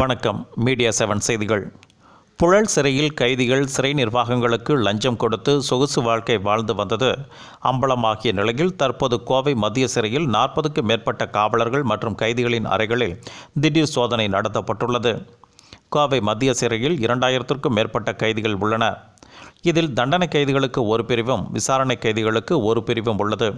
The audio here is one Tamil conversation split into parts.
வணக்கம் மீடியா செவன் செய்திகள் புழல் சிறையில் கைதிகள் சிறை நிர்வாகங்களுக்கு லஞ்சம் கொடுத்து சொகுசு வாழ்க்கை வாழ்ந்து வந்தது அம்பலமாகிய நிலையில் தற்போது கோவை மத்திய சிறையில் நாற்பதுக்கும் மேற்பட்ட காவலர்கள் மற்றும் கைதிகளின் அறைகளில் திடீர் சோதனை நடத்தப்பட்டுள்ளது கோவை மத்திய சிறையில் இரண்டாயிரத்திற்கும் மேற்பட்ட கைதிகள் உள்ளன இதில் தண்டனை கைதிகளுக்கு ஒரு பிரிவும் விசாரணை கைதிகளுக்கு ஒரு பிரிவும் உள்ளது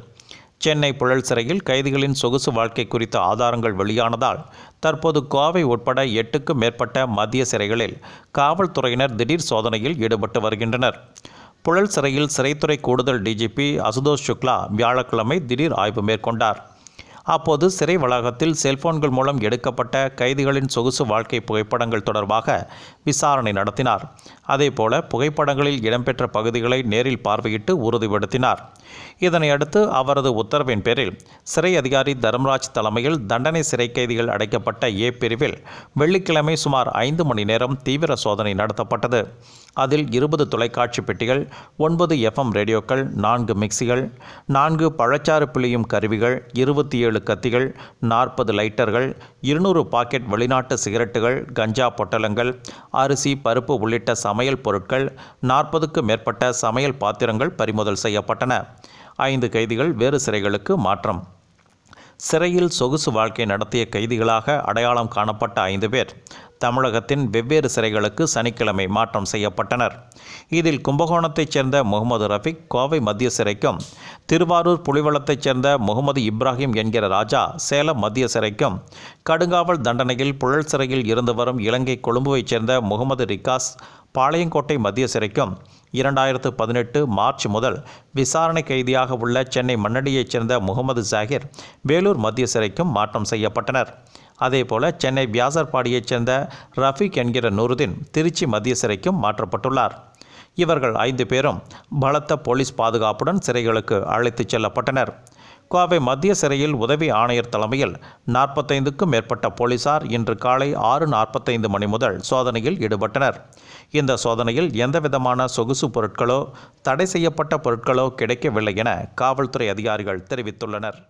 சென்னை புழல் சிறையில் கைதிகளின் சொகுசு வாழ்க்கை குறித்த ஆதாரங்கள் வெளியானதால் தற்போது கோவை உட்பட எட்டுக்கும் மேற்பட்ட மத்திய சிறைகளில் காவல்துறையினர் திடீர் சோதனையில் ஈடுபட்டு வருகின்றனர் புழல் சிறையில் சிறைத்துறை கூடுதல் டிஜிபி அசுதோஷ் சுக்லா வியாழக்கிழமை திடீர் ஆய்வு மேற்கொண்டார் அப்போது சிறை வளாகத்தில் செல்போன்கள் மூலம் எடுக்கப்பட்ட கைதிகளின் சொகுசு வாழ்க்கை புகைப்படங்கள் தொடர்பாக விசாரணை நடத்தினார் அதேபோல புகைப்படங்களில் இடம்பெற்ற பகுதிகளை நேரில் பார்வையிட்டு உறுதிப்படுத்தினார் இதனையடுத்து அவரது உத்தரவின் பேரில் சிறை அதிகாரி தர்மராஜ் தலைமையில் தண்டனை சிறை கைதிகள் அடைக்கப்பட்ட ஏ பிரிவில் வெள்ளிக்கிழமை சுமார் ஐந்து மணி நேரம் தீவிர சோதனை நடத்தப்பட்டது அதில் இருபது தொலைக்காட்சி பெட்டிகள் ஒன்பது எஃப்எம் ரேடியோக்கள் நான்கு மிக்சிகள் நான்கு பழச்சாறு பிழியும் கருவிகள் இருபத்தி ஏழு கத்திகள் நாற்பது லைட்டர்கள் இருநூறு பாக்கெட் வெளிநாட்டு சிகரெட்டுகள் கஞ்சா பொட்டலங்கள் அரிசி பருப்பு உள்ளிட்ட சமையல் பொருட்கள் நாற்பதுக்கு மேற்பட்ட சமையல் பாத்திரங்கள் பறிமுதல் செய்யப்பட்டன ஐந்து கைதிகள் வேறு சிறைகளுக்கு மாற்றம் சிறையில் சொகுசு வாழ்க்கை நடத்திய கைதிகளாக அடையாளம் காணப்பட்ட ஐந்து பேர் தமிழகத்தின் வெவ்வேறு சிறைகளுக்கு சனிக்கிழமை மாற்றம் செய்யப்பட்டனர் இதில் கும்பகோணத்தைச் சேர்ந்த முகமது ரஃபிக் கோவை மத்திய சிறைக்கும் திருவாரூர் புலிவளத்தைச் சேர்ந்த முகமது இப்ராஹிம் என்கிற ராஜா சேலம் மத்திய சிறைக்கும் கடுங்காவல் தண்டனையில் புழல் சிறையில் இருந்து வரும் இலங்கை கொழும்புவைச் சேர்ந்த முகமது ரிகாஸ் பாளையங்கோட்டை மத்திய சிறைக்கும் இரண்டாயிரத்து பதினெட்டு மார்ச் முதல் விசாரணை கைதியாக உள்ள சென்னை மன்னடியைச் சேர்ந்த முகமது ஜாகிர் வேலூர் மத்திய சிறைக்கும் மாற்றம் செய்யப்பட்டனர் அதேபோல சென்னை வியாசர்பாடியைச் சேர்ந்த ரஃபீக் என்கிற நூருதீன் திருச்சி மத்திய சிறைக்கும் மாற்றப்பட்டுள்ளார் இவர்கள் ஐந்து பேரும் பலத்த போலீஸ் பாதுகாப்புடன் சிறைகளுக்கு அழைத்துச் செல்லப்பட்டனர் கோவை மத்திய சிறையில் உதவி ஆணையர் தலைமையில் நாற்பத்தைந்துக்கும் மேற்பட்ட போலீசார் இன்று காலை ஆறு நாற்பத்தைந்து மணி முதல் சோதனையில் ஈடுபட்டனர் இந்த சோதனையில் எந்தவிதமான சொகுசு பொருட்களோ தடை செய்யப்பட்ட பொருட்களோ கிடைக்கவில்லை என காவல்துறை அதிகாரிகள் தெரிவித்துள்ளனர்